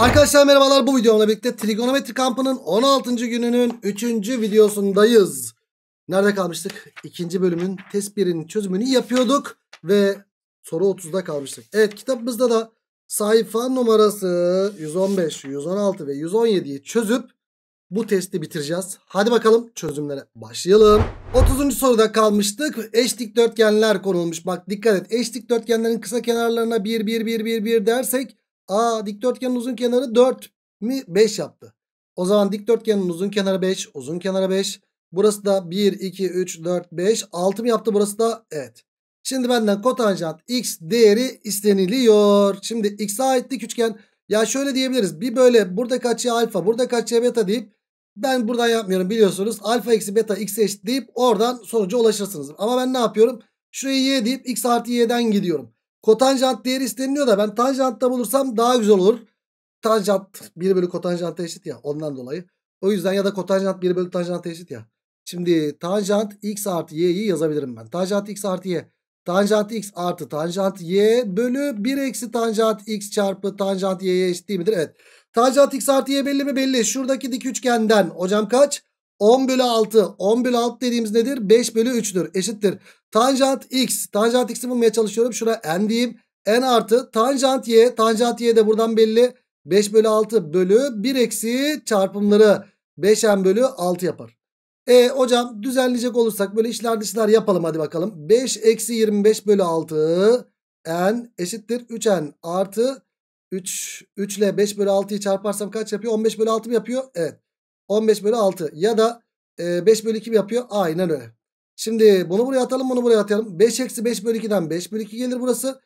Arkadaşlar merhabalar bu videomla birlikte trigonometri kampının 16. gününün 3. videosundayız. Nerede kalmıştık? 2. bölümün test 1'in çözümünü yapıyorduk ve soru 30'da kalmıştık. Evet kitabımızda da sayfa numarası 115, 116 ve 117'yi çözüp bu testi bitireceğiz. Hadi bakalım çözümlere başlayalım. 30. soruda kalmıştık. Eş dikdörtgenler konulmuş. Bak dikkat et. Eş dikdörtgenlerin kısa kenarlarına 1 1 1 1 1 dersek Aa dikdörtgenin uzun kenarı 4 mi? 5 yaptı. O zaman dikdörtgenin uzun kenarı 5. Uzun kenarı 5. Burası da 1, 2, 3, 4, 5. 6 mı yaptı burası da? Evet. Şimdi benden kotanjant x değeri isteniliyor. Şimdi x'e ait dik üçgen. Ya şöyle diyebiliriz. Bir böyle burada kaçıya alfa burada kaçıya beta deyip ben buradan yapmıyorum biliyorsunuz. Alfa eksi beta x eşit deyip oradan sonuca ulaşırsınız. Ama ben ne yapıyorum? Şurayı y deyip x artı y'den gidiyorum. Kotanjant değeri isteniyor da ben tanjantta bulursam daha güzel olur. Tanjant 1 bölü kotanjanta eşit ya ondan dolayı. O yüzden ya da kotanjant 1 bölü tanjanta eşit ya. Şimdi tanjant x artı y'yi yazabilirim ben. Tanjant x artı y. Tanjant x artı tanjant y bölü 1 eksi tanjant x çarpı tanjant y'ye eşit değil midir? Evet. Tanjant x artı y belli mi? Belli. Şuradaki dik üçgenden hocam kaç? 10 bölü 6. 10 bölü 6 dediğimiz nedir? 5 bölü 3'tür. Eşittir. Tanjant x. Tanjant x'i bulmaya çalışıyorum. Şuna n diyeyim. n artı tanjant y. Tanjant y de buradan belli. 5 bölü 6 bölü 1 eksi çarpımları 5n bölü 6 yapar. E hocam düzenleyecek olursak böyle işler dışlar yapalım hadi bakalım. 5 eksi 25 bölü 6 n eşittir 3n artı 3, 3 ile 5 bölü 6'yı çarparsam kaç yapıyor? 15 bölü 6 mı yapıyor? Evet. 15 bölü 6 ya da e, 5 bölü 2 yapıyor? Aynen öyle. Şimdi bunu buraya atalım bunu buraya atalım. 5 eksi 5 bölü 2'den 5 bölü 2 gelir burası.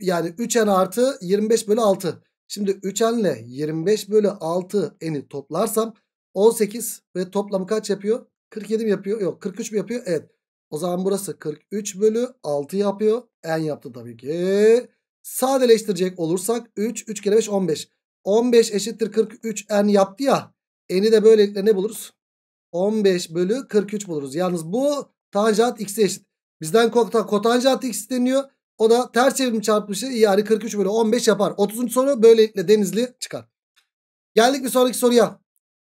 Yani 3n artı 25 bölü 6. Şimdi 3n ile 25 bölü 6 n'i toplarsam 18 ve toplamı kaç yapıyor? 47 mi yapıyor? Yok 43 mi yapıyor? Evet. O zaman burası 43 bölü 6 yapıyor. n yaptı tabii ki. Sadeleştirecek olursak 3, 3 kere 5 15. 15 eşittir 43 n yaptı ya. Eni de böylelikle ne buluruz? 15 bölü 43 buluruz. Yalnız bu tanjant x'e eşit. Bizden kotanjant x deniyor. O da ters çevrim çarpmışı yani 43 bölü 15 yapar. 30. soru böylelikle denizli çıkar. Geldik bir sonraki soruya.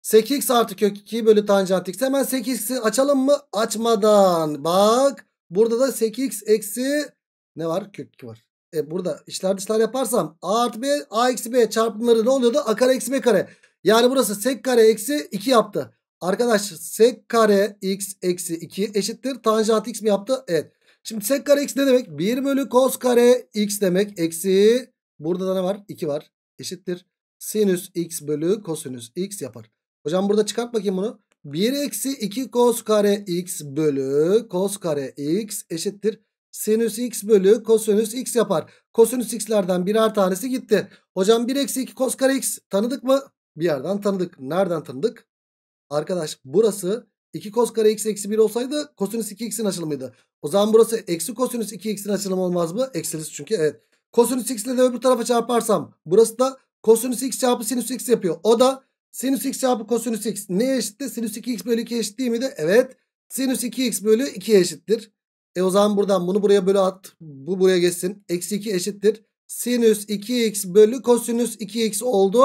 8x artı kök 2 bölü tanjant x. Hemen 8x'i açalım mı? Açmadan. Bak burada da 8x eksi ne var? Kök 2 var. E burada işler dışlar yaparsam a artı b a eksi b çarpımları ne oluyordu? A kare eksi b kare. Yani burası sek kare eksi 2 yaptı. Arkadaş sek kare x eksi 2 eşittir. Tanjant x mi yaptı? Evet. Şimdi sek kare x ne demek? 1 bölü kos kare x demek. Eksi burada da ne var? 2 var. Eşittir. Sinüs x bölü kosinüs x yapar. Hocam burada çıkart bakayım bunu. 1 eksi 2 kos kare x bölü kos kare x eşittir. Sinüs x bölü kosinüs x yapar. Kosinüs x'lerden birer tanesi gitti. Hocam 1 eksi 2 kos kare x tanıdık mı? Bir yerden tanıdık. Nereden tanıdık? Arkadaş burası 2 kos kare x eksi 1 olsaydı kosinüs 2x'in açılımıydı. O zaman burası eksi kosinüs 2x'in açılımı olmaz mı? Eksilisi çünkü evet. Kosinüs x ile de öbür tarafa çarparsam burası da kosinüs x çarpı sinüs x yapıyor. O da sinüs x çarpı kosinüs x ne eşitti? Sinüs 2x bölü 2 eşit değil miydi? Evet. Sinüs 2x bölü 2 eşittir. E o zaman buradan bunu buraya bölü at. Bu buraya geçsin. Eksi 2 eşittir. Sinüs 2x bölü kosinüs 2x oldu.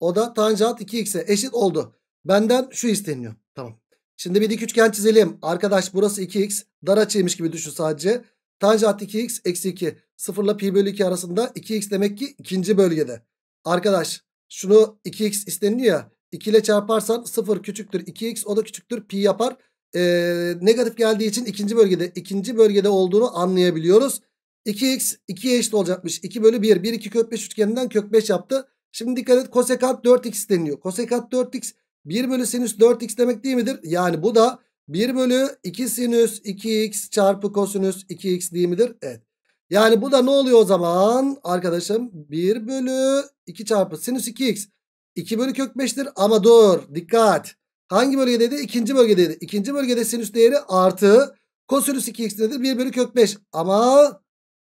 O da tanjant 2x'e eşit oldu. Benden şu isteniyor. Tamam. Şimdi bir dik üçgen çizelim. Arkadaş burası 2x. Dar açıymış gibi düşün sadece. Tanjant 2x eksi 2. 0 ile pi bölü 2 arasında 2x demek ki ikinci bölgede. Arkadaş şunu 2x isteniyor ya. 2 ile çarparsan 0 küçüktür 2x o da küçüktür pi yapar. Ee, negatif geldiği için ikinci bölgede ikinci bölgede olduğunu anlayabiliyoruz. 2x 2'ye eşit olacakmış. 2 bölü 1. 1 2 kök 5 üçgeninden kök 5 yaptı. Şimdi dikkat et kosekant 4x deniliyor. Kosekant 4x 1 bölü sinüs 4x demek değil midir? Yani bu da 1 bölü 2 sinüs 2x çarpı kosinüs 2x değil midir? Evet. Yani bu da ne oluyor o zaman arkadaşım? 1 bölü 2 çarpı sinüs 2x. 2 bölü kök 5'tir ama dur dikkat. Hangi bölgedeydi? İkinci bölgedeydi. İkinci bölgede sinüs değeri artı kosinüs 2x nedir? 1 bölü kök 5. Ama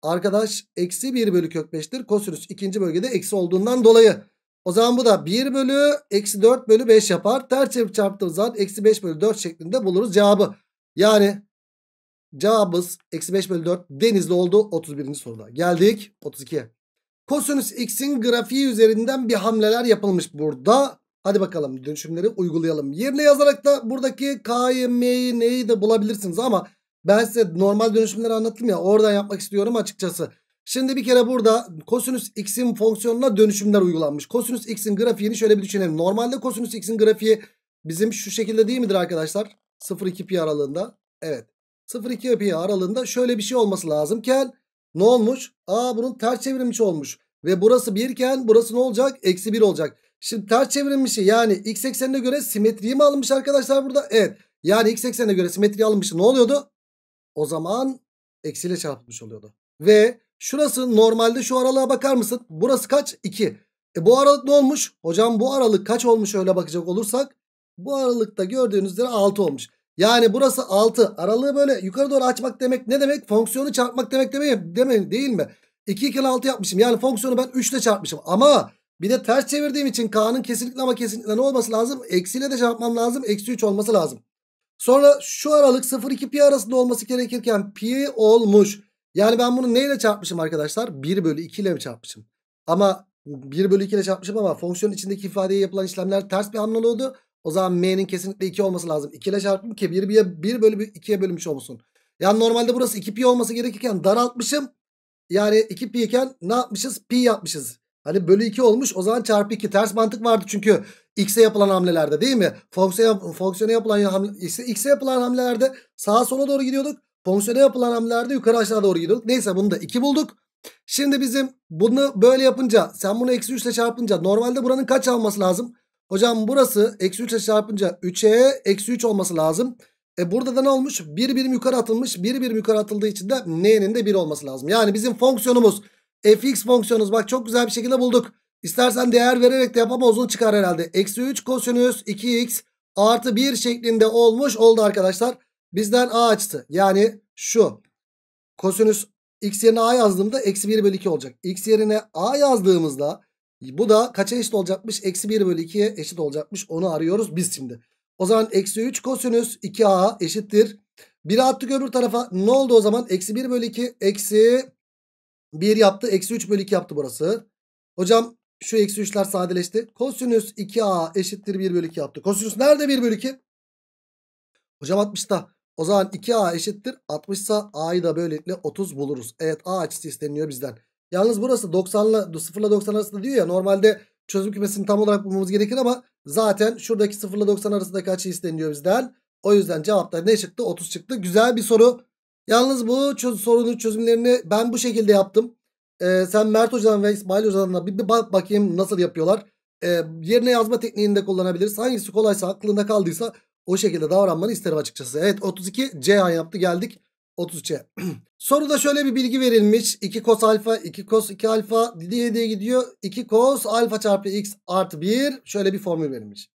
Arkadaş eksi 1 bölü kök 5'tir. Kosinüs ikinci bölgede eksi olduğundan dolayı. O zaman bu da 1 bölü eksi 4 bölü 5 yapar. Ters çevir çarptığımız zaman eksi 5 bölü 4 şeklinde buluruz cevabı. Yani cevabımız eksi 5 bölü 4 denizli oldu 31. soruda. Geldik 32'ye. Kosinüs x'in grafiği üzerinden bir hamleler yapılmış burada. Hadi bakalım dönüşümleri uygulayalım. Yerine yazarak da buradaki k'yı m'yi neyi de bulabilirsiniz ama ben size normal dönüşümleri anlattım ya oradan yapmak istiyorum açıkçası. Şimdi bir kere burada kosinüs x'in fonksiyonuna dönüşümler uygulanmış. Kosinüs x'in grafiğini şöyle bir düşünelim. Normalde kosinüs x'in grafiği bizim şu şekilde değil midir arkadaşlar? 0-2 pi aralığında. Evet. 0-2 pi aralığında şöyle bir şey olması lazımken ne olmuş? Aa bunun ters çevrilmiş olmuş. Ve burası 1 iken burası ne olacak? Eksi 1 olacak. Şimdi ters çevrilmişi yani x eksenine göre simetriyi mi alınmış arkadaşlar burada? Evet. Yani x eksenine göre simetri alınmış ne oluyordu? O zaman eksiyle çarpılmış oluyordu. Ve şurası normalde şu aralığa bakar mısın? Burası kaç? 2. E bu aralık ne olmuş? Hocam bu aralık kaç olmuş öyle bakacak olursak? Bu aralıkta gördüğünüz üzere 6 olmuş. Yani burası 6. Aralığı böyle yukarı doğru açmak demek ne demek? Fonksiyonu çarpmak demek demeyin, demeyin değil mi? 2 iken 6 yapmışım. Yani fonksiyonu ben 3 ile çarpmışım. Ama bir de ters çevirdiğim için K'nın kesinlikle ama kesinlikle ne olması lazım? Eksiyle de çarpmam lazım. Eksi 3 olması lazım. Sonra şu aralık 0-2 pi arasında olması gerekirken pi olmuş. Yani ben bunu neyle çarpmışım arkadaşlar? 1 bölü 2 ile mi çarpmışım? Ama 1 bölü 2 ile çarpmışım ama fonksiyon içindeki ifadeye yapılan işlemler ters bir hamle oldu. O zaman m'nin kesinlikle 2 olması lazım. 2 ile çarptım ki 1, 1 bölü 2'ye bölünmüş olsun. Yani normalde burası 2 pi olması gerekirken daraltmışım. Yani 2 pi iken ne yapmışız? Pi yapmışız. Hani bölü 2 olmuş o zaman çarpı 2 ters mantık vardı çünkü x'e yapılan hamlelerde değil mi? Fonksiyona, fonksiyona yapılan hamle, x'e yapılan hamlelerde sağa sola doğru gidiyorduk. Fonksiyona yapılan hamlelerde yukarı aşağı doğru gidiyorduk. Neyse bunu da 2 bulduk. Şimdi bizim bunu böyle yapınca sen bunu eksi 3 ile çarpınca normalde buranın kaç alması lazım? Hocam burası eksi 3 ile çarpınca 3'e eksi 3 olması lazım. E burada da ne olmuş? 1 bir birim yukarı atılmış. 1 bir birim yukarı atıldığı için de n'nin de 1 olması lazım. Yani bizim fonksiyonumuz fx fonksiyonuz bak çok güzel bir şekilde bulduk. İstersen değer vererek de yapamozun çıkar herhalde. Eksi 3 kosinüs 2x artı 1 şeklinde olmuş oldu arkadaşlar. Bizden a açtı. Yani şu kosinüs x yerine a yazdığımda eksi 1 bölü 2 olacak. x yerine a yazdığımızda bu da kaça eşit olacakmış? Eksi 1 bölü 2'ye eşit olacakmış. Onu arıyoruz biz şimdi. O zaman eksi 3 kosinüs 2a eşittir. 1'i attık öbür tarafa. Ne oldu o zaman? Eksi 1 bölü 2 eksi 1 yaptı. Eksi 3 bölü 2 yaptı burası. Hocam şu eksi 3'ler sadeleşti. Kosinüs 2a eşittir 1 bölü 2 yaptı. Kosinüs nerede 1 bölü 2? Hocam 60'ta. O zaman 2a eşittir 60 ise a'yı da böylelikle 30 buluruz. Evet a açısı isteniyor bizden. Yalnız burası 90'la 0 ile 90 arasında diyor ya normalde çözüm kümesini tam olarak bulmamız gerekir ama zaten şuradaki 0 ile 90 arasındaki açı isteniyor bizden. O yüzden cevapta ne çıktı? 30 çıktı. Güzel bir soru. Yalnız bu çöz sorunun çözümlerini ben bu şekilde yaptım. Ee, sen Mert Hoca'dan ve İsmail Hoca'dan bir, bir bak bakayım nasıl yapıyorlar. Ee, yerine yazma tekniğini de kullanabiliriz. Hangisi kolaysa aklında kaldıysa o şekilde davranmanı isterim açıkçası. Evet 32 C yaptı geldik 33'e. Soruda şöyle bir bilgi verilmiş. 2 cos alfa 2 cos 2 alfa diye diye gidiyor. 2 cos alfa çarpı x artı 1 şöyle bir formül verilmiş.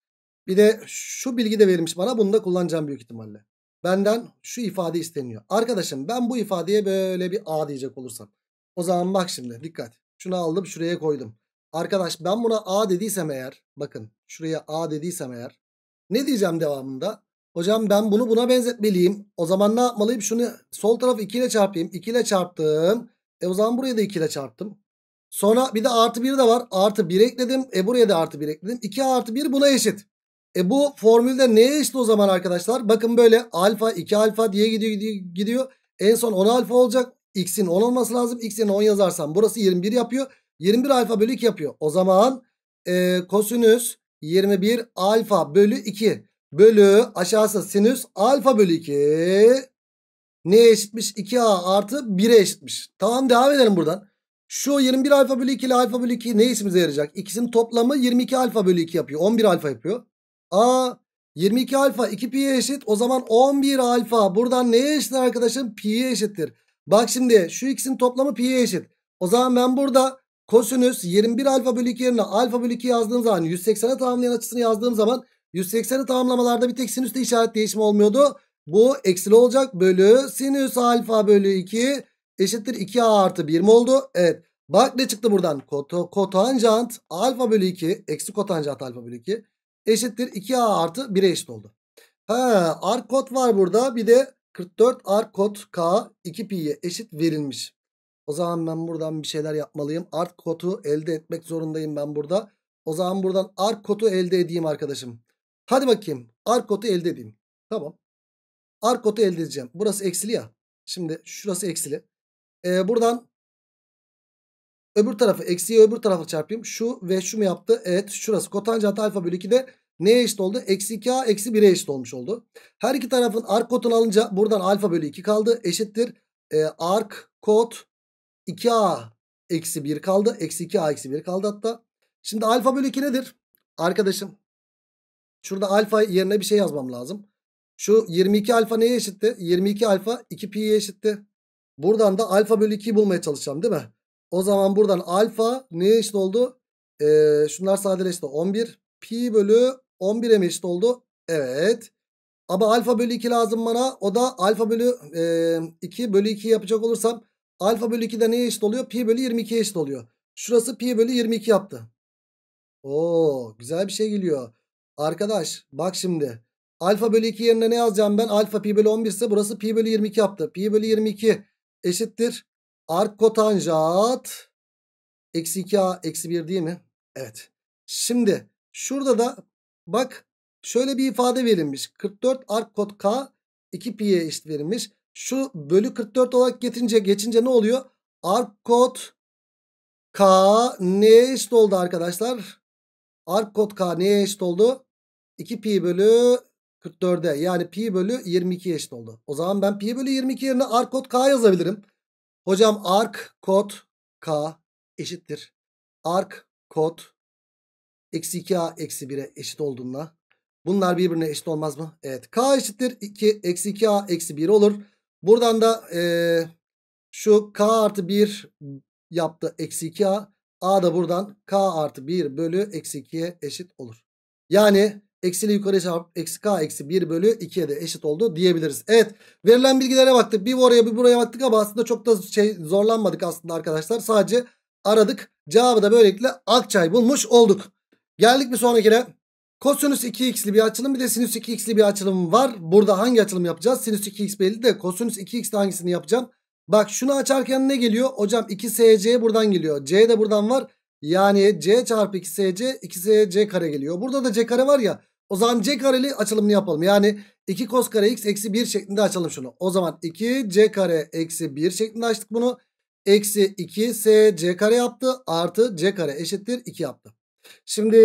Bir de şu bilgi de verilmiş bana bunu da kullanacağım büyük ihtimalle benden şu ifade isteniyor. Arkadaşım ben bu ifadeye böyle bir A diyecek olursam. O zaman bak şimdi dikkat. Şunu aldım şuraya koydum. Arkadaş ben buna A dediysem eğer bakın şuraya A dediysem eğer ne diyeceğim devamında? Hocam ben bunu buna benzetmeliyim. O zaman ne yapmalıyım? Şunu sol tarafı 2 ile çarpayım. 2 ile çarptım. E o zaman buraya da 2 ile çarptım. Sonra bir de artı 1 de var. Artı 1 ekledim. E buraya da artı 1 ekledim. 2 artı 1 buna eşit. E bu formülde neye eşit o zaman arkadaşlar? Bakın böyle alfa 2 alfa diye gidiyor, gidiyor. En son 10 alfa olacak. X'in 10 olması lazım. X'in 10 yazarsam burası 21 yapıyor. 21 alfa bölü 2 yapıyor. O zaman e, kosinüs 21 alfa bölü 2 bölü aşağısı sinüs alfa bölü 2 neye eşitmiş? 2a artı 1'e eşitmiş. Tamam devam edelim buradan. Şu 21 alfa bölü 2 ile alfa bölü 2 ne işimize yarayacak? İkisinin toplamı 22 alfa bölü 2 yapıyor. 11 alfa yapıyor. A 22 alfa 2 pi'ye eşit. O zaman 11 alfa buradan neye eşit arkadaşım? Pi'ye eşittir. Bak şimdi şu ikisinin toplamı pi'ye eşit. O zaman ben burada kosinüs 21 alfa bölü 2 yerine alfa bölü 2 yazdığım zaman 180'e tamamlayan açısını yazdığım zaman 180'i tamamlamalarda bir tek sinüste işaret değişimi olmuyordu. Bu eksili olacak bölü sinüs alfa bölü 2 eşittir 2a artı 1 mi oldu? Evet. Bak ne çıktı buradan? Kotanjant alfa bölü 2 eksi kotanjant alfa bölü 2 eşittir 2A artı 1'e eşit oldu. Ha, ark kod var burada bir de 44 ark kod K 2P'ye eşit verilmiş. O zaman ben buradan bir şeyler yapmalıyım. Ark kodu elde etmek zorundayım ben burada. O zaman buradan ark kodu elde edeyim arkadaşım. Hadi bakayım ark kodu elde edeyim. Tamam. Ark kodu elde edeceğim. Burası eksili ya. Şimdi şurası eksili. Ee, buradan Öbür tarafı eksiye öbür tarafı çarpayım. Şu ve şu mu yaptı? Evet şurası kotanjant alfa bölü 2 de neye eşit oldu? Eksi 2a eksi 1'e eşit olmuş oldu. Her iki tarafın ark kotunu alınca buradan alfa bölü 2 kaldı. Eşittir. E, ee, ark kot 2a eksi 1 kaldı. Eksi 2a eksi 1 kaldı hatta. Şimdi alfa bölü 2 nedir? Arkadaşım şurada alfa yerine bir şey yazmam lazım. Şu 22 alfa neye eşitti? 22 alfa 2 pi'ye eşitti. Buradan da alfa bölü 2'yi bulmaya çalışacağım değil mi? O zaman buradan alfa neye eşit oldu? Ee, şunlar sadeleşti 11. Pi bölü 11'e mi eşit oldu? Evet. Ama alfa bölü 2 lazım bana. O da alfa bölü e, 2 bölü 2 yapacak olursam alfa bölü 2 de neye eşit oluyor? Pi bölü 22'ye eşit oluyor. Şurası pi bölü 22 yaptı. Oo güzel bir şey geliyor. Arkadaş bak şimdi. Alfa bölü 2 yerine ne yazacağım ben? Alfa pi bölü 11 ise burası pi bölü 22 yaptı. Pi bölü 22 eşittir. Arkotanjant eksi 2a eksi 1 değil mi? Evet. Şimdi şurada da bak şöyle bir ifade verilmiş. 44 arkot k 2 pi'ye eşit verilmiş. Şu bölü 44 olarak geçince, geçince ne oluyor? Arkot k neye eşit oldu arkadaşlar? Arkot k neye eşit oldu? 2 pi bölü 44'e yani pi bölü 22 eşit oldu. O zaman ben pi bölü 22 yerine arkot k yazabilirim. Hocam arc kod k eşittir. Arc kod eksi 2a eksi 1'e eşit olduğunda bunlar birbirine eşit olmaz mı? Evet k eşittir 2 eksi 2a eksi 1 olur. Buradan da e, şu k artı 1 yaptı eksi 2a. A da buradan k artı 1 bölü eksi 2'ye eşit olur. Yani Eksiyle yukarı çarp. Eksi k eksi 1 bölü 2'ye de eşit oldu diyebiliriz. Evet verilen bilgilere baktık. Bir oraya bir buraya baktık ama aslında çok da şey zorlanmadık aslında arkadaşlar. Sadece aradık. Cevabı da böylelikle Akçay bulmuş olduk. Geldik bir sonrakine. Kosinüs 2x'li bir açılım bir de sinüs 2x'li bir açılım var. Burada hangi açılım yapacağız? Sinüs 2x belli de kosinüs 2x'de hangisini yapacağım? Bak şunu açarken ne geliyor? Hocam 2sc buradan geliyor. C de buradan var. Yani C çarpı 2SC 2SC kare geliyor. Burada da C kare var ya. O zaman C kareli açılımını yapalım. Yani 2 kos kare x eksi 1 şeklinde açalım şunu. O zaman 2 C kare eksi 1 şeklinde açtık bunu. Eksi 2 S C kare yaptı. Artı C kare eşittir 2 yaptı. Şimdi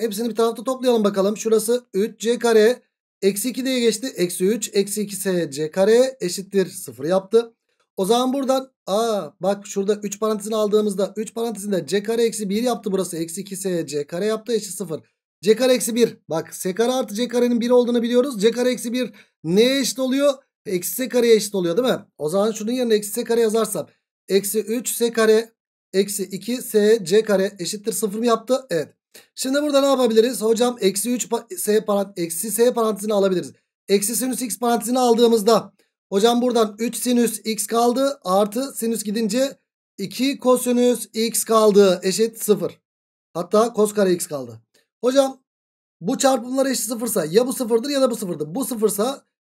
hepsini bir tarafta toplayalım bakalım. Şurası 3 C kare. Eksi 2 diye geçti. Eksi 3 eksi 2 S C kare eşittir 0 yaptı. O zaman buradan aa bak şurada 3 parantezini aldığımızda 3 parantezinde c kare eksi 1 yaptı burası. Eksi 2 s c kare yaptı eşit 0. c kare eksi 1 bak s kare artı c karenin 1 olduğunu biliyoruz. c kare eksi 1 neye eşit oluyor? Eksi s kareye eşit oluyor değil mi? O zaman şunun yerine eksi s kare yazarsam. Eksi 3 s kare eksi 2 s c kare eşittir 0 mı yaptı? Evet. Şimdi burada ne yapabiliriz? Hocam eksi 3 s parantez, eksi s parantezini alabiliriz. Eksi sinüs x parantezini aldığımızda Hocam buradan 3 sinüs x kaldı. Artı sinüs gidince 2 kosinüs x kaldı. Eşit 0. Hatta kos kare x kaldı. Hocam bu çarpımlar eşit 0 ise ya bu 0'dır ya da bu 0'dır. Bu 0 ise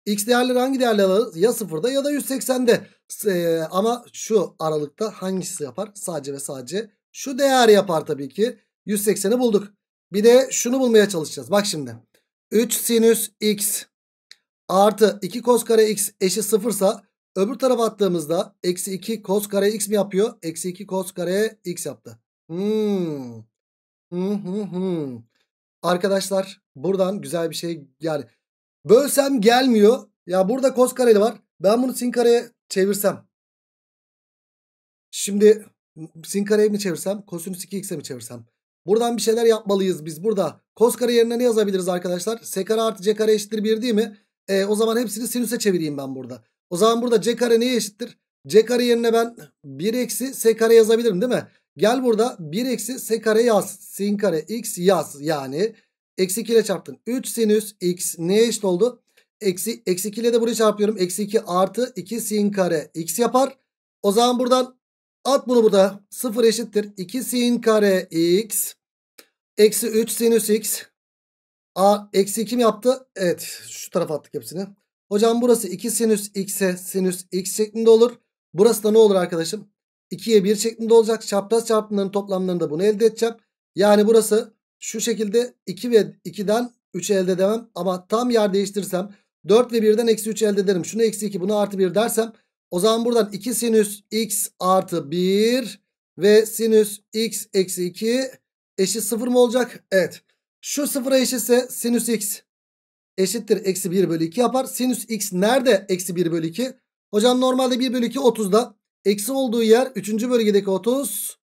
x değerleri hangi değerleri alırız? Ya 0'da ya da 180'de. Ee, ama şu aralıkta hangisi yapar? Sadece ve sadece şu değer yapar tabii ki. 180'i bulduk. Bir de şunu bulmaya çalışacağız. Bak şimdi. 3 sinüs x artı 2 kos kare x eşit sıfırsa öbür tarafa attığımızda eksi 2 kos kare x mi yapıyor? Eksi 2 kos kare x yaptı. Hmm. Hmm, hmm, hmm. Arkadaşlar buradan güzel bir şey yani bölsem gelmiyor. Ya burada kos kareli var. Ben bunu sin kareye çevirsem. Şimdi sin kareye mi çevirsem? Kosinüs 2x'e mi çevirsem? Buradan bir şeyler yapmalıyız biz burada. Kos kare yerine ne yazabiliriz arkadaşlar? S kare artı C kare eşittir 1 değil mi? E, o zaman hepsini sinüse çevireyim ben burada. O zaman burada c kare neye eşittir? c kare yerine ben 1 eksi s kare yazabilirim değil mi? Gel burada 1 eksi s kare yaz. Sin kare x yaz. Yani eksi 2 ile çarptın. 3 sinüs x neye eşit oldu? Eksi, eksi 2 ile de buraya çarpıyorum. Eksi 2 artı 2 sin kare x yapar. O zaman buradan at bunu burada. 0 eşittir. 2 sin kare x. Eksi 3 sinüs x. A eksi kim yaptı? Evet şu tarafa attık hepsini. Hocam burası 2 sinüs x'e sinüs x şeklinde olur. Burası da ne olur arkadaşım? 2'ye 1 şeklinde olacak. Çapraz çarpımların toplamlarında bunu elde edeceğim. Yani burası şu şekilde 2 ve 2'den 3 elde edemem. Ama tam yer değiştirsem 4 ve 1'den eksi 3 elde ederim. Şunu eksi 2 bunu artı 1 dersem o zaman buradan 2 sinüs x artı 1 ve sinüs x eksi 2 eşit 0 mı olacak? Evet. Şu sıfıra eşitse sinüs x eşittir. Eksi 1 bölü 2 yapar. Sinüs x nerede? Eksi 1 bölü 2. Hocam normalde 1 bölü 2 30'da. Eksi olduğu yer 3. bölgedeki 30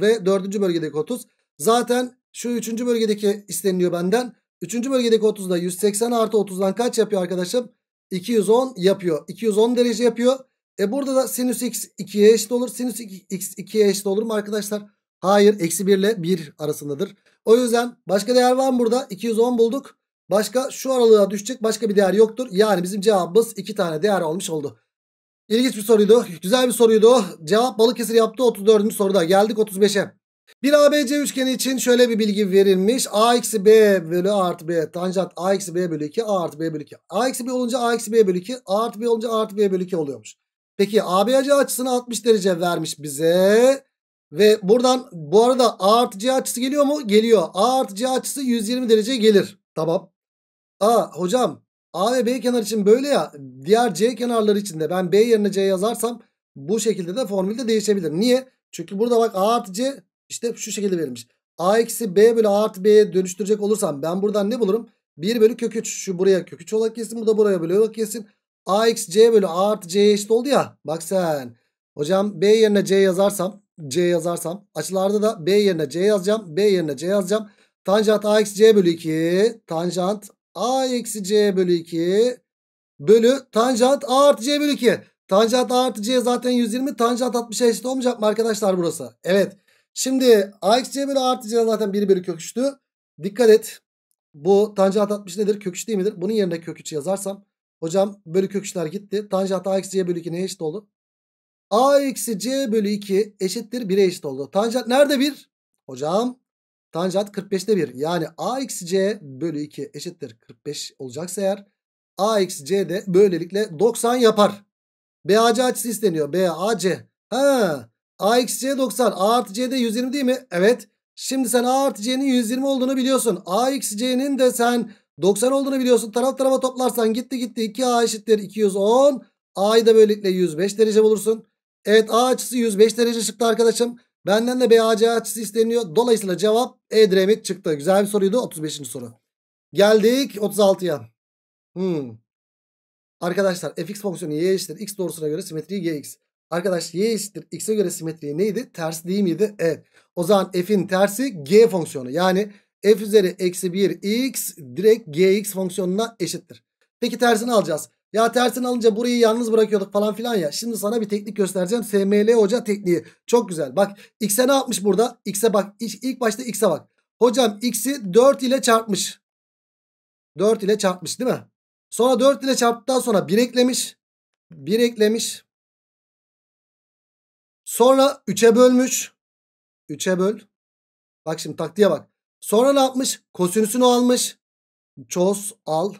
ve 4. bölgedeki 30. Zaten şu 3. bölgedeki isteniliyor benden. 3. bölgedeki 30'da 180 artı 30'dan kaç yapıyor arkadaşım? 210 yapıyor. 210 derece yapıyor. E burada da sinüs x 2'ye eşit olur. Sinüs x 2'ye eşit olur mu arkadaşlar? Hayır. Eksi 1 ile 1 arasındadır. O yüzden başka değer var mı burada? 210 bulduk. Başka şu aralığa düşecek başka bir değer yoktur. Yani bizim cevabımız 2 tane değer olmuş oldu. İlginç bir soruydu. Güzel bir soruydu. Cevap Balıkesir yaptı 34. soruda. Geldik 35'e. Bir ABC üçgeni için şöyle bir bilgi verilmiş. A eksi B bölü A artı B. Tanjant A eksi B bölü 2. A artı B bölü 2. A eksi B olunca A eksi B bölü 2. A artı B olunca A artı B bölü 2 oluyormuş. Peki ABC açısını 60 derece vermiş bize. Ve buradan bu arada A artı C açısı geliyor mu? Geliyor. A artı C açısı 120 derece gelir. Tamam. A hocam A ve B kenar için böyle ya. Diğer C kenarları için de ben B yerine C yazarsam bu şekilde de formülde değişebilir. Niye? Çünkü burada bak A artı C işte şu şekilde verilmiş. A eksi B bölü A artı B'ye dönüştürecek olursam ben buradan ne bulurum? 1 bölü kök 3. Şu buraya kök 3 olarak kesin. Bu da buraya bölü olarak kesin. A eksi C bölü A artı C'ye eşit oldu ya. Bak sen. Hocam B yerine C yazarsam C yazarsam. Açılarda da B yerine C yazacağım. B yerine C yazacağım. Tanjant A eksi C bölü 2. Tanjant A eksi C bölü 2. Bölü tanjant A artı C bölü 2. Tanjant A artı C zaten 120. Tanjant 60'a eşit olmayacak mı arkadaşlar burası? Evet. Şimdi A eksi C bölü A artı C zaten 1 bölü kök 3'tü. Dikkat et. Bu tanjant 60 nedir? Kök 3 değil midir? Bunun yerine kök 3 yazarsam. Hocam bölü kök gitti. Tanjant A eksi C bölü 2 neye eşit oldu? A eksi C bölü 2 eşittir 1'e eşit oldu. Tanjant nerede 1? Hocam tanjant 45'te 1. Yani A eksi C bölü 2 eşittir 45 olacaksa eğer A eksi C de böylelikle 90 yapar. BAC açısı isteniyor. BAC. Ha. A eksi C 90. A artı C de 120 değil mi? Evet. Şimdi sen A artı C'nin 120 olduğunu biliyorsun. A eksi C'nin de sen 90 olduğunu biliyorsun. Taraf tarafa toplarsan gitti gitti 2A eşittir 210. A'yı da böylelikle 105 derece bulursun. Evet A açısı 105 derece çıktı arkadaşım. Benden de b BAC açısı isteniyor. Dolayısıyla cevap e Edremit çıktı. Güzel bir soruydu 35. soru. Geldik 36'ya. Hmm. Arkadaşlar fx fonksiyonu y eşittir x doğrusuna göre simetriği gx. Arkadaş y eşittir x'e göre simetriği neydi? Ters değil miydi? Evet. O zaman f'in tersi g fonksiyonu. Yani f üzeri eksi 1 x direkt gx fonksiyonuna eşittir. Peki tersini alacağız. Ya tersini alınca burayı yalnız bırakıyorduk falan filan ya. Şimdi sana bir teknik göstereceğim. SML hoca tekniği. Çok güzel. Bak x'e ne yapmış burada? X'e bak. İlk başta x'e bak. Hocam x'i 4 ile çarpmış. 4 ile çarpmış değil mi? Sonra 4 ile çarptıktan sonra 1 eklemiş. 1 eklemiş. Sonra 3'e bölmüş. 3'e böl. Bak şimdi taktiğe bak. Sonra ne yapmış? Kosinüsünü almış. Cos al.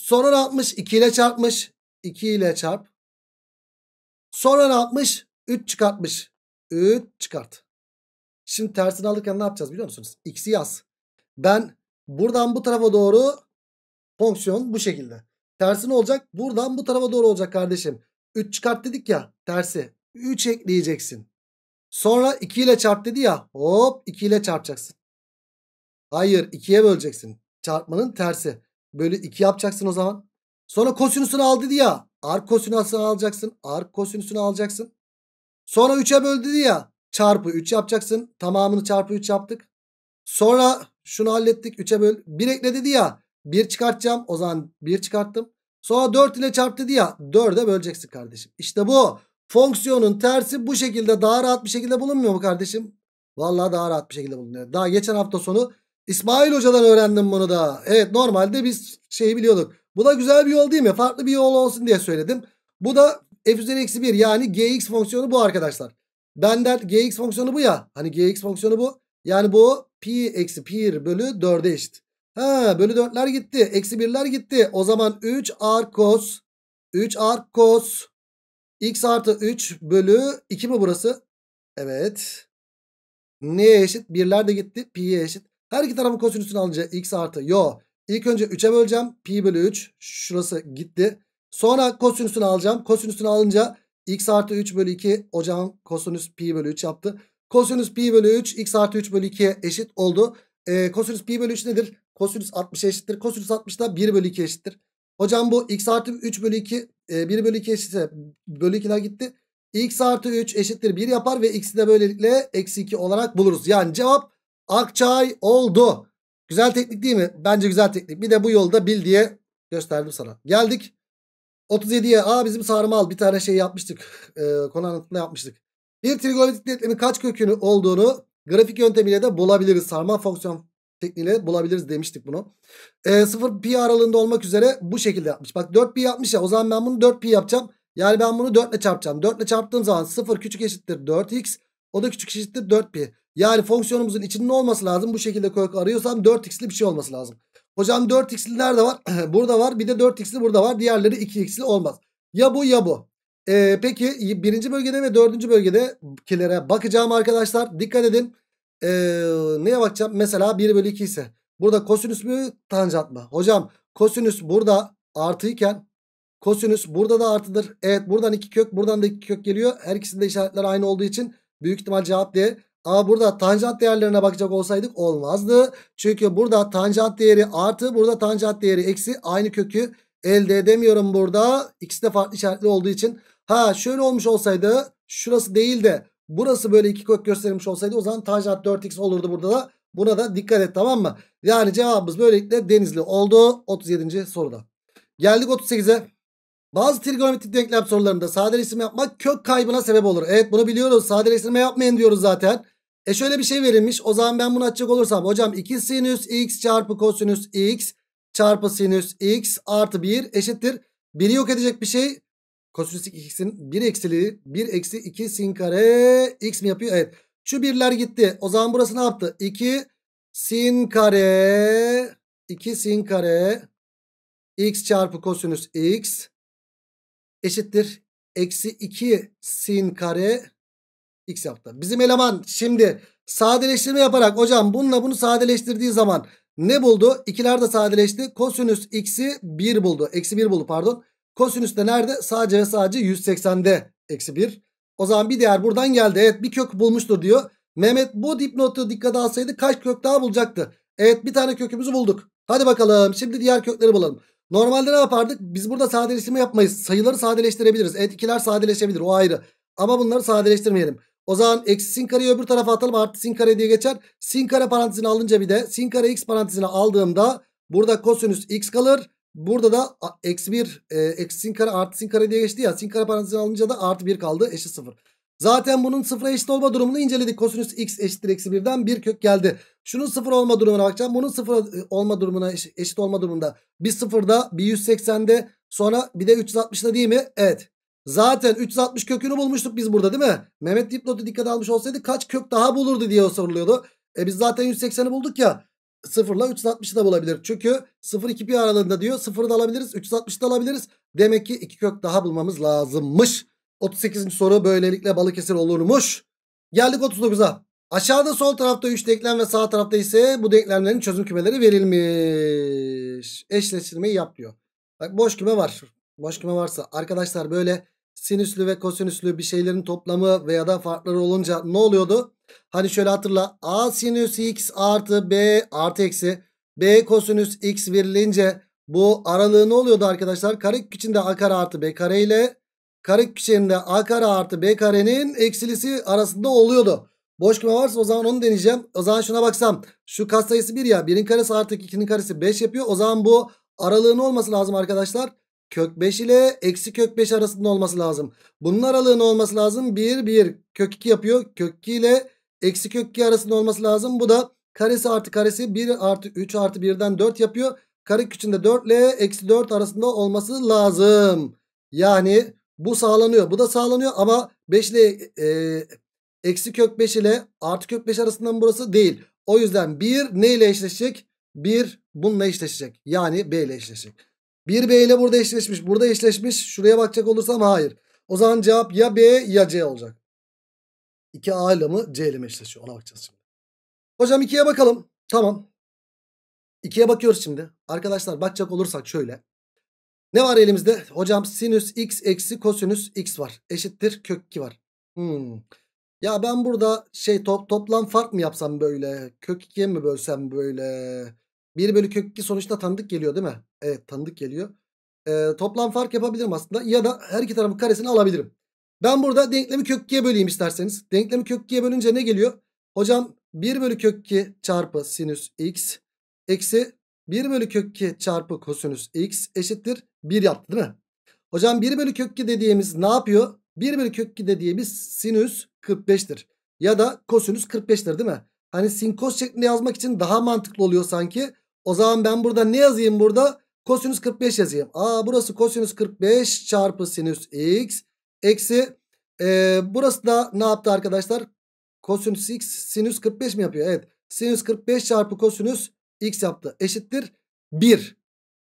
Sonra ne yapmış? 2 ile çarpmış. 2 ile çarp. Sonra ne yapmış? 3 çıkartmış. 3 çıkart. Şimdi tersini alırken ne yapacağız biliyor musunuz? X'i yaz. Ben buradan bu tarafa doğru fonksiyon bu şekilde. Tersi ne olacak? Buradan bu tarafa doğru olacak kardeşim. 3 çıkart dedik ya tersi. 3 ekleyeceksin. Sonra 2 ile çarp dedi ya. Hop 2 ile çarpacaksın. Hayır 2'ye böleceksin. Çarpmanın tersi. Bölü 2 yapacaksın o zaman. Sonra kosinüsünü aldı diye, ya. Ark kosinüsünü alacaksın. Ark kosinüsünü alacaksın. Sonra 3'e böldü diye Çarpı 3 yapacaksın. Tamamını çarpı 3 yaptık. Sonra şunu hallettik. 3'e böl. 1 ekledi diye ya. 1 çıkartacağım. O zaman 1 çıkarttım. Sonra 4 ile çarptı diye ya. 4'e böleceksin kardeşim. İşte bu. Fonksiyonun tersi bu şekilde daha rahat bir şekilde bulunmuyor mu kardeşim? Vallahi daha rahat bir şekilde bulunuyor. Daha geçen hafta sonu İsmail Hoca'dan öğrendim bunu da. Evet normalde biz şeyi biliyorduk. Bu da güzel bir yol değil mi? Farklı bir yol olsun diye söyledim. Bu da f üzeri eksi 1 yani gx fonksiyonu bu arkadaşlar. Benden gx fonksiyonu bu ya. Hani gx fonksiyonu bu. Yani bu pi eksi pi bölü 4'e eşit. Ha bölü 4'ler gitti. Eksi 1'ler gitti. O zaman 3 r cos 3 r cos x artı 3 bölü 2 mi burası? Evet. Neye eşit? Birler de gitti. Pi'ye eşit. Her iki tarafın kosinüsünü alınca x artı. Yo. İlk önce 3'e böleceğim. Pi bölü 3. Şurası gitti. Sonra kosinüsünü alacağım. Kosinüsünü alınca x artı 3 bölü 2. Hocam kosinüs pi bölü 3 yaptı. Kosinüs pi bölü 3 x artı 3 bölü 2'ye eşit oldu. E, kosinüs pi bölü 3 nedir? Kosinüs 60 eşittir. Kosinüs 60 da 1 bölü 2 eşittir. Hocam bu x artı 3 bölü 2 e, 1 bölü 2 eşitse bölü 2'ler gitti. x artı 3 eşittir 1 yapar ve x'i de böylelikle eksi 2 olarak buluruz. Yani cevap Akçay oldu. Güzel teknik değil mi? Bence güzel teknik. Bir de bu yolda bil diye gösterdim sana. Geldik. 37'ye a bizim sarmal bir tane şey yapmıştık. E, konu anlatımında yapmıştık. Bir trigonometrik denklemin kaç kökünü olduğunu grafik yöntemiyle de bulabiliriz. Sarmal fonksiyon tekniğiyle bulabiliriz demiştik bunu. E, ee, 0 pi aralığında olmak üzere bu şekilde yapmış. Bak 4 pi yapmış ya o zaman ben bunu 4 pi yapacağım. Yani ben bunu 4 ile çarpacağım. 4 ile çarptığım zaman 0 küçük eşittir 4x. O da küçük eşittir 4 pi. Yani fonksiyonumuzun içinde ne olması lazım? Bu şekilde kök arıyorsam 4x'li bir şey olması lazım. Hocam 4x'li nerede var? burada var. Bir de 4x'li burada var. Diğerleri 2x'li olmaz. Ya bu ya bu. Ee, peki birinci bölgede ve dördüncü bölgedekilere bakacağım arkadaşlar. Dikkat edin. Ee, neye bakacağım? Mesela 1 bölü 2 ise. Burada kosinüs mü tanjant mı? Hocam kosinüs burada artıyken kosinüs burada da artıdır. Evet buradan iki kök buradan da iki kök geliyor. Her ikisinde işaretler aynı olduğu için büyük ihtimal cevap diye ama burada tanjant değerlerine bakacak olsaydık olmazdı. Çünkü burada tanjant değeri artı burada tanjant değeri eksi aynı kökü elde edemiyorum burada. İkisi de farklı işaretli olduğu için. Ha şöyle olmuş olsaydı şurası değil de burası böyle iki kök gösterilmiş olsaydı o zaman tanjant 4x olurdu burada da. Buna da dikkat et tamam mı? Yani cevabımız böylelikle denizli oldu 37. soruda. Geldik 38'e. Bazı trigonometrik denklem sorularında sadeleştirme yapmak kök kaybına sebep olur. Evet bunu biliyoruz. Sadeleştirme yapmayın diyoruz zaten. E şöyle bir şey verilmiş. O zaman ben bunu açacak olursam hocam 2 sinüs x çarpı kosinüs x çarpı sinüs x artı 1 eşittir. 1'i yok edecek bir şey. Kosinüs x'in 1 eksiliği 1 eksi 2 sin kare x mi yapıyor? Evet. Şu birler gitti. O zaman burası ne yaptı? 2 sin kare 2 sin kare x çarpı kosinüs x eşittir. Eksi 2 sin kare X yaptı. Bizim eleman şimdi sadeleştirme yaparak hocam bununla bunu sadeleştirdiği zaman ne buldu? İkiler de sadeleşti. Kosinüs x'i 1 buldu. Eksi 1 buldu pardon. Kosinüs de nerede? Sadece ve sadece 180'de. Eksi 1. O zaman bir değer buradan geldi. Evet bir kök bulmuştur diyor. Mehmet bu dipnotu dikkate alsaydı kaç kök daha bulacaktı? Evet bir tane kökümüzü bulduk. Hadi bakalım şimdi diğer kökleri bulalım. Normalde ne yapardık? Biz burada sadeleştirme yapmayız. Sayıları sadeleştirebiliriz. Evet ikiler sadeleşebilir o ayrı. Ama bunları sadeleştirmeyelim. O zaman eksi sin kareyi öbür tarafa atalım artı sin kare diye geçer. Sin kare parantezini alınca bir de sin kare x parantezine aldığımda burada kosinüs x kalır. Burada da eksi 1 e, eksi sin kare artı sin kare diye geçti ya. Sin kare parantezini alınca da artı 1 kaldı eşit 0. Zaten bunun sıfıra eşit olma durumunu inceledik. Kosinüs x eşittir eksi 1'den bir kök geldi. Şunun sıfır olma durumuna bakacağım. Bunun sıfır e, olma durumuna eşit olma durumunda. Bir sıfırda bir 180'de sonra bir de 360'da değil mi? Evet. Zaten 360 kökünü bulmuştuk biz burada değil mi? Mehmet Dipnot'u dikkat almış olsaydı kaç kök daha bulurdu diye soruluyordu. E biz zaten 180'i bulduk ya. 0 ile 360'ı da bulabilir. Çünkü 0-2 pi aralığında diyor. 0'ı da alabiliriz. 360'ı da alabiliriz. Demek ki 2 kök daha bulmamız lazımmış. 38. soru böylelikle Balıkesir olurmuş. Geldik 39'a. Aşağıda sol tarafta 3 denklem ve sağ tarafta ise bu denklemlerin çözüm kümeleri verilmiş. Eşleştirmeyi yap diyor. Bak boş küme var. Boş küme varsa arkadaşlar böyle sinüslü ve kosinüslü bir şeylerin toplamı veya da farkları olunca ne oluyordu? Hani şöyle hatırla a sinüs x artı b artı eksi b kosinüs x verilince bu aralığı ne oluyordu arkadaşlar? Karekök içinde a kare artı b kare ile karekök içinde a kare artı b karenin eksilisi arasında oluyordu. Boş küme varsa o zaman onu deneyeceğim. O zaman şuna baksam. Şu katsayısı 1 ya. 1'in karesi artı 2'nin karesi 5 yapıyor. O zaman bu aralığın olması lazım arkadaşlar kök 5 ile eksi kök 5 arasında olması lazım. Bunun aralığı olması lazım? 1 1 kök 2 yapıyor. Kök 2 ile eksi kök 2 arasında olması lazım. Bu da karesi artı karesi 1 artı 3 artı 1'den 4 yapıyor. Kare küçüğünde 4 ile eksi 4 arasında olması lazım. Yani bu sağlanıyor. Bu da sağlanıyor ama 5 ile e, eksi kök 5 ile artı kök 5 arasında burası değil. O yüzden 1 ne ile eşleşecek? 1 bununla eşleşecek. Yani B ile eşleşecek. 1B ile burada eşleşmiş. Burada eşleşmiş. Şuraya bakacak olursam hayır. O zaman cevap ya B ya C olacak. 2A ile mi C ile mi eşleşiyor? Ona bakacağız şimdi. Hocam 2'ye bakalım. Tamam. 2'ye bakıyoruz şimdi. Arkadaşlar bakacak olursak şöyle. Ne var elimizde? Hocam sinüs x eksi kosinüs x var. Eşittir kök 2 var. Hmm. Ya ben burada şey to toplam fark mı yapsam böyle? Kök 2'ye mi bölsem böyle? 1 bölü kök 2 sonuçta tanıdık geliyor değil mi? Evet tanıdık geliyor. E, toplam fark yapabilirim aslında. Ya da her iki tarafın karesini alabilirim. Ben burada denklemi kök 2'ye böleyim isterseniz. Denklemi kök 2'ye bölünce ne geliyor? Hocam 1 bölü kök 2 çarpı sinüs x eksi 1 bölü kök 2 çarpı kosinüs x eşittir 1 yaptı değil mi? Hocam 1 bölü kök 2 dediğimiz ne yapıyor? 1 bölü kök 2 dediğimiz sinüs 45'tir. Ya da kosinüs 45'tir değil mi? Hani sin kos şeklinde yazmak için daha mantıklı oluyor sanki. O zaman ben burada ne yazayım burada? Kosinüs 45 yazayım. Aa burası kosinüs 45 çarpı sinüs x eksi e, burası da ne yaptı arkadaşlar? Kosinüs x sinüs 45 mi yapıyor? Evet. Sinüs 45 çarpı kosinüs x yaptı. Eşittir 1.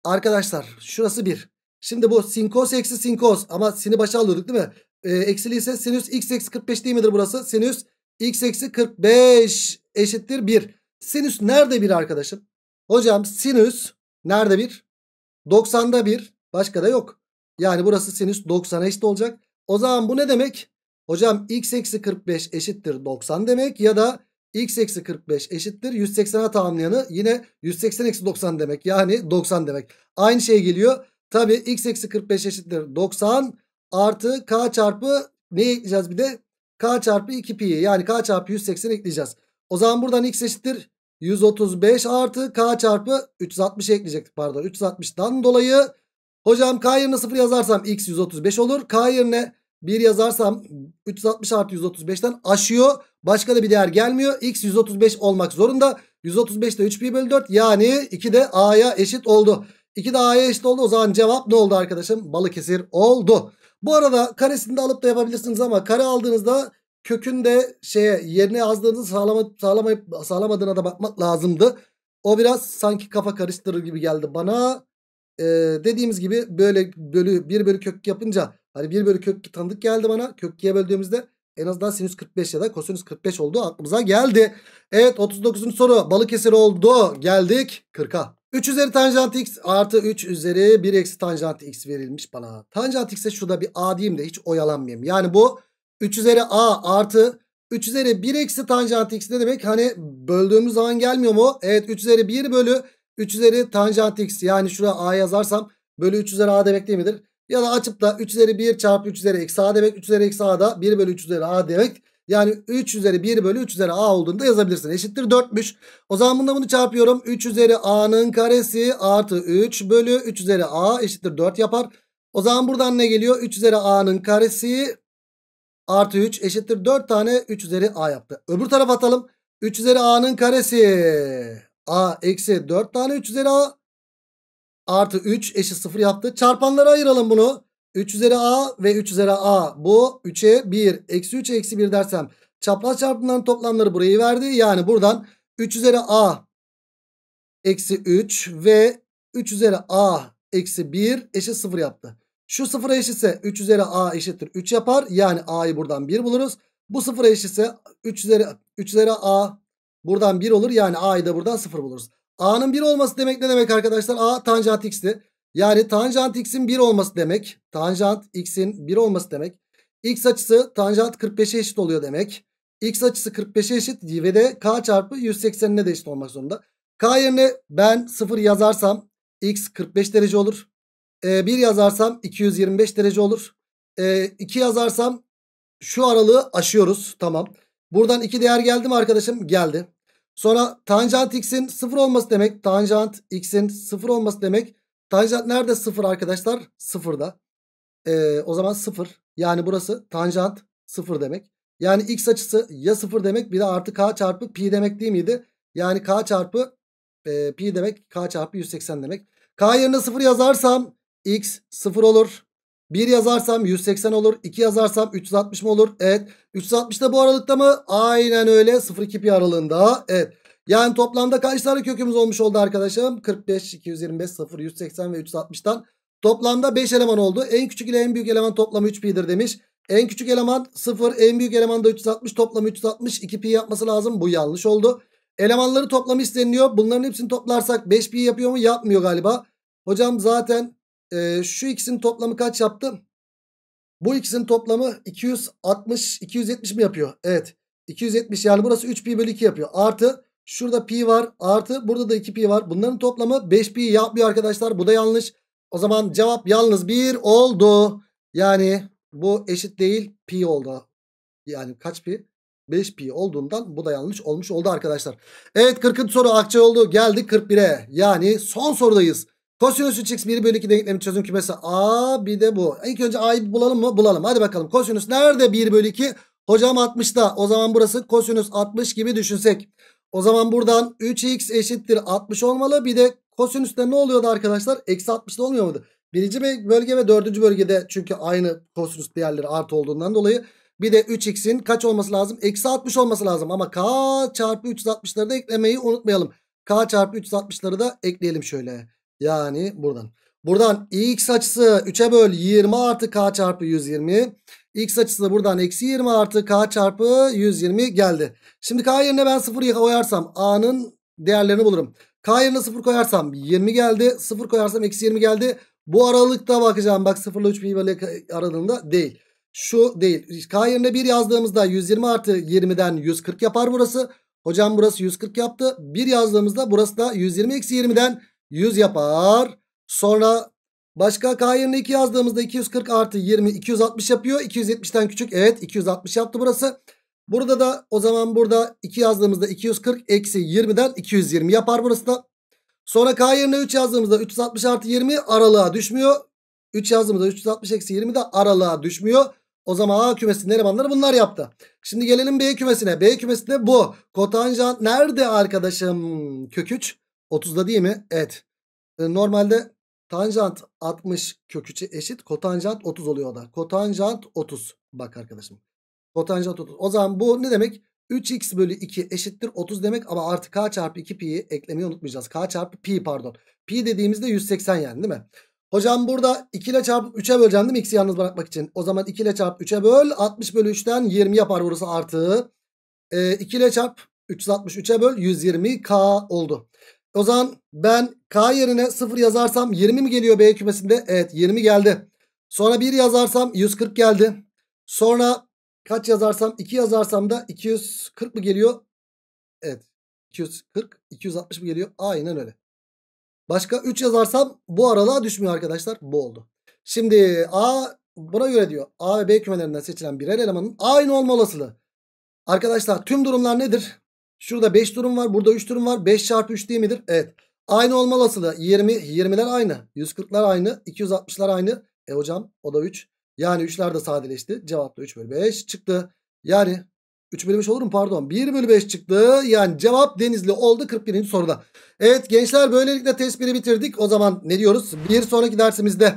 Arkadaşlar şurası 1. Şimdi bu sin sinkos eksi sin sinkos ama sini başa alıyorduk değil mi? E, eksili ise sinüs x eksi 45 değil midir burası? Sinüs x eksi 45 eşittir 1. Sinüs nerede 1 arkadaşım? Hocam sinüs nerede bir? 90'da bir. Başka da yok. Yani burası sinüs 90'a eşit olacak. O zaman bu ne demek? Hocam x eksi 45 eşittir 90 demek ya da x eksi 45 eşittir 180'e tamamlayanı yine 180 eksi 90 demek yani 90 demek. Aynı şey geliyor. Tabi x eksi 45 eşittir 90 artı k çarpı ne ekleyeceğiz bir de? k çarpı 2 pi yani k çarpı 180 ekleyeceğiz. O zaman buradan x eşittir 135 artı k çarpı 360 ekleyecektik pardon 360'dan dolayı. Hocam k yerine 0 yazarsam x 135 olur. K yerine 1 yazarsam 360 artı 135'ten aşıyor. Başka da bir değer gelmiyor. X 135 olmak zorunda. 135 de 3 pi bölü 4 yani 2 de a'ya eşit oldu. 2 de a'ya eşit oldu. O zaman cevap ne oldu arkadaşım? Balıkesir oldu. Bu arada karesini de alıp da yapabilirsiniz ama kare aldığınızda kökün de şeye yerine yazdığını sağlama, sağlamayıp sağlamadığına da bakmak lazımdı. O biraz sanki kafa karıştırır gibi geldi bana. Ee, dediğimiz gibi böyle bölü bir bölü kök yapınca hani bir bölü kök tanıdık geldi bana. Kökkiye böldüğümüzde en azından sinüs 45 ya da kosinüs 45 olduğu aklımıza geldi. Evet 39. soru Balıkesir oldu. Geldik 40'a. 3 üzeri tanjant x artı 3 üzeri 1 eksi tanjant x verilmiş bana. Tanjant x'e şurada bir a diyeyim de hiç oyalanmayayım. Yani bu 3 üzeri a artı 3 üzeri 1 eksi tanjant x ne demek? Hani böldüğümüz zaman gelmiyor mu? Evet 3 üzeri 1 bölü 3 üzeri tanjant x yani şuraya a yazarsam bölü 3 üzeri a demek değil midir? Ya da açıp da 3 üzeri 1 çarpı 3 üzeri eksi a demek 3 üzeri eksi a da 1 bölü 3 üzeri a demek. Yani 3 üzeri 1 bölü 3 üzeri a olduğunu da yazabilirsin. Eşittir 4'müş. O zaman bununla bunu çarpıyorum. 3 üzeri a'nın karesi artı 3 bölü 3 üzeri a eşittir 4 yapar. O zaman buradan ne geliyor? 3 üzeri a'nın karesi artı 3 eşittir 4 tane 3 üzeri a yaptı. Öbür tarafa atalım. 3 üzeri a'nın karesi. a eksi 4 tane 3 üzeri a artı 3 eşit 0 yaptı. Çarpanlara ayıralım bunu. 3 üzeri a ve 3 üzeri a. Bu 3'e 1 eksi 3 eksi 1 dersem çapraz çarpımların toplamları burayı verdi. Yani buradan 3 üzeri a eksi 3 ve 3 üzeri a eksi 1 eşit 0 yaptı. Şu sıfıra eşitse 3 üzeri a eşittir 3 yapar. Yani a'yı buradan 1 buluruz. Bu sıfıra eşitse 3 üzeri, 3 üzeri a buradan 1 olur. Yani a'yı da buradan 0 buluruz. a'nın 1 olması demek ne demek arkadaşlar? a tanjant x'ti. Yani tanjant x'in 1 olması demek. Tanjant x'in 1 olması demek. x açısı tanjant 45'e eşit oluyor demek. x açısı 45'e eşit ve de k çarpı 180'ine de eşit olmak zorunda. K yerine ben 0 yazarsam x 45 derece olur e, ee, 1 yazarsam 225 derece olur. E, ee, 2 yazarsam şu aralığı aşıyoruz. Tamam. Buradan 2 değer geldi mi arkadaşım? Geldi. Sonra tanjant x'in 0 olması demek. Tanjant x'in 0 olması demek. Tanjant nerede 0 arkadaşlar? 0'da. Ee, o zaman 0. Yani burası tanjant 0 demek. Yani x açısı ya 0 demek bir de artı k çarpı pi demek değil miydi? Yani k çarpı e, pi demek k çarpı 180 demek. K yerine 0 yazarsam x 0 olur. 1 yazarsam 180 olur. 2 yazarsam 360 mı olur? Evet. 360 da bu aralıkta mı? Aynen öyle. 0-2 pi aralığında. Evet. Yani toplamda kaç tane kökümüz olmuş oldu arkadaşım? 45, 225, 0, 180 ve 360'tan. Toplamda 5 eleman oldu. En küçük ile en büyük eleman toplamı 3 pi'dir demiş. En küçük eleman 0, en büyük eleman da 360. Toplamı 360, 2 pi yapması lazım. Bu yanlış oldu. Elemanları toplamı isteniyor. Bunların hepsini toplarsak 5 pi yapıyor mu? Yapmıyor galiba. Hocam zaten e, şu ikisinin toplamı kaç yaptı? Bu ikisinin toplamı 260, 270 mi yapıyor? Evet. 270 yani burası 3 pi bölü 2 yapıyor. Artı şurada pi var. Artı burada da 2 pi var. Bunların toplamı 5 pi yapmıyor arkadaşlar. Bu da yanlış. O zaman cevap yalnız 1 oldu. Yani bu eşit değil pi oldu. Yani kaç pi? 5 pi olduğundan bu da yanlış olmuş oldu arkadaşlar. Evet 40. soru akçe oldu. Geldik 41'e. Yani son sorudayız. Kosinüs 3x 1 bölü 2 denklemin çözüm kümesi A bir de bu. İlk önce A'yı bulalım mı? Bulalım. Hadi bakalım. Kosinüs nerede 1 bölü 2? Hocam 60'da. O zaman burası kosinüs 60 gibi düşünsek. O zaman buradan 3x eşittir 60 olmalı. Bir de kosinüste ne oluyordu arkadaşlar? Eksi 60'da olmuyor muydu? Birinci bölge ve dördüncü bölgede çünkü aynı kosinüs değerleri artı olduğundan dolayı. Bir de 3x'in kaç olması lazım? Eksi 60 olması lazım. Ama k çarpı 360'ları da eklemeyi unutmayalım. k çarpı 360'ları da ekleyelim şöyle. Yani buradan. Buradan x açısı 3'e böl 20 artı k çarpı 120. X açısı da buradan eksi 20 artı k çarpı 120 geldi. Şimdi k yerine ben 0 koyarsam a'nın değerlerini bulurum. K yerine 0 koyarsam 20 geldi. 0 koyarsam eksi 20 geldi. Bu aralıkta bakacağım. Bak 0 ile 3 pi bölü aralığında değil. Şu değil. K yerine 1 yazdığımızda 120 artı 20'den 140 yapar burası. Hocam burası 140 yaptı. 1 yazdığımızda burası da 120 eksi 20'den 100 yapar. Sonra başka k yerine 2 yazdığımızda 240 artı 20 260 yapıyor. 270'ten küçük. Evet 260 yaptı burası. Burada da o zaman burada 2 yazdığımızda 240 eksi 20'den 220 yapar burası da. Sonra k yerine 3 yazdığımızda 360 artı 20 aralığa düşmüyor. 3 yazdığımızda 360 eksi 20 de aralığa düşmüyor. O zaman A kümesinin elemanları bunlar yaptı. Şimdi gelelim B kümesine. B kümesinde bu. Kotanjant nerede arkadaşım? Kök 3. 30'da değil mi? Evet. E, normalde tanjant 60 köküçe eşit. Kotanjant 30 oluyor o da. Kotanjant 30. Bak arkadaşım. Kotanjant 30. O zaman bu ne demek? 3x bölü 2 eşittir 30 demek ama artık k çarpı 2 pi'yi eklemeyi unutmayacağız. k çarpı pi pardon. Pi dediğimizde 180 yani değil mi? Hocam burada 2 ile çarpıp 3'e böleceğim değil mi x'i yalnız bırakmak için? O zaman 2 ile çarp 3'e böl 60 bölü 3'ten 20 yapar burası artı. E, 2 ile çarp 363'e böl 120k oldu. O zaman ben K yerine 0 yazarsam 20 mi geliyor B kümesinde? Evet 20 geldi. Sonra 1 yazarsam 140 geldi. Sonra kaç yazarsam 2 yazarsam da 240 mı geliyor? Evet 240 260 mı geliyor? Aynen öyle. Başka 3 yazarsam bu aralığa düşmüyor arkadaşlar. Bu oldu. Şimdi A buna göre diyor. A ve B kümelerinden seçilen birer elemanın aynı olma olasılığı. Arkadaşlar tüm durumlar nedir? Şurada 5 durum var. Burada 3 durum var. 5 çarpı 3 değil midir? Evet. Aynı olmalı olasılığı. 20, 20'ler aynı. 140'lar aynı. 260'lar aynı. E hocam o da 3. Yani 3'ler de sadeleşti. Cevap da 3 bölü 5 çıktı. Yani 3 bölü 5 olur mu pardon 1 bölü 5 çıktı yani cevap denizli oldu 41. soruda. Evet gençler böylelikle test 1'i bitirdik o zaman ne diyoruz bir sonraki dersimizde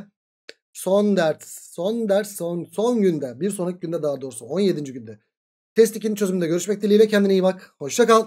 son ders son ders son, son günde bir sonraki günde daha doğrusu 17. günde Test 2'nin çözümünde görüşmek dileğiyle kendine iyi bak. Hoşça kal.